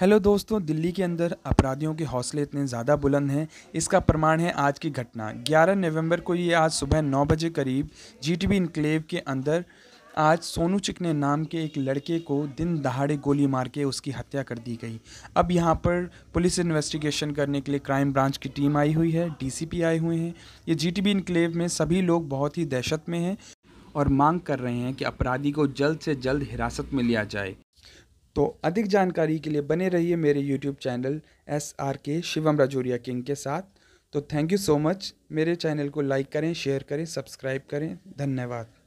hello दोस्तों दिल्ली के अंदर अपराधियों के हौसले इतने ज़्यादा बुलंद हैं इसका प्रमाण है आज की घटना 11 नवंबर को ये आज सुबह 9 बजे करीब जीटीबी इनक्लेव के अंदर आज सोनू चिकने नाम के एक लड़के को दिन दहाड़े गोली मार के उसकी हत्या कर दी गई अब यहाँ पर पुलिस इन्वेस्टिगेशन करने के लिए क्राइम ब्रांच की टीम आई हुई है डीसीपी आए हुए हैं ये जीटीबी इनक्लेव में सभी लोग बहुत ही दहशत में हैं और मांग कर रहे हैं कि अपराधी को जल्द से जल्द हिरासत में लिया जाए तो अधिक जानकारी के लिए बने रहिए मेरे यूट्यूब चैनल एस आर के शिवम राजौरिया किंग के साथ तो थैंक यू सो मच मेरे चैनल को लाइक करें शेयर करें सब्सक्राइब करें धन्यवाद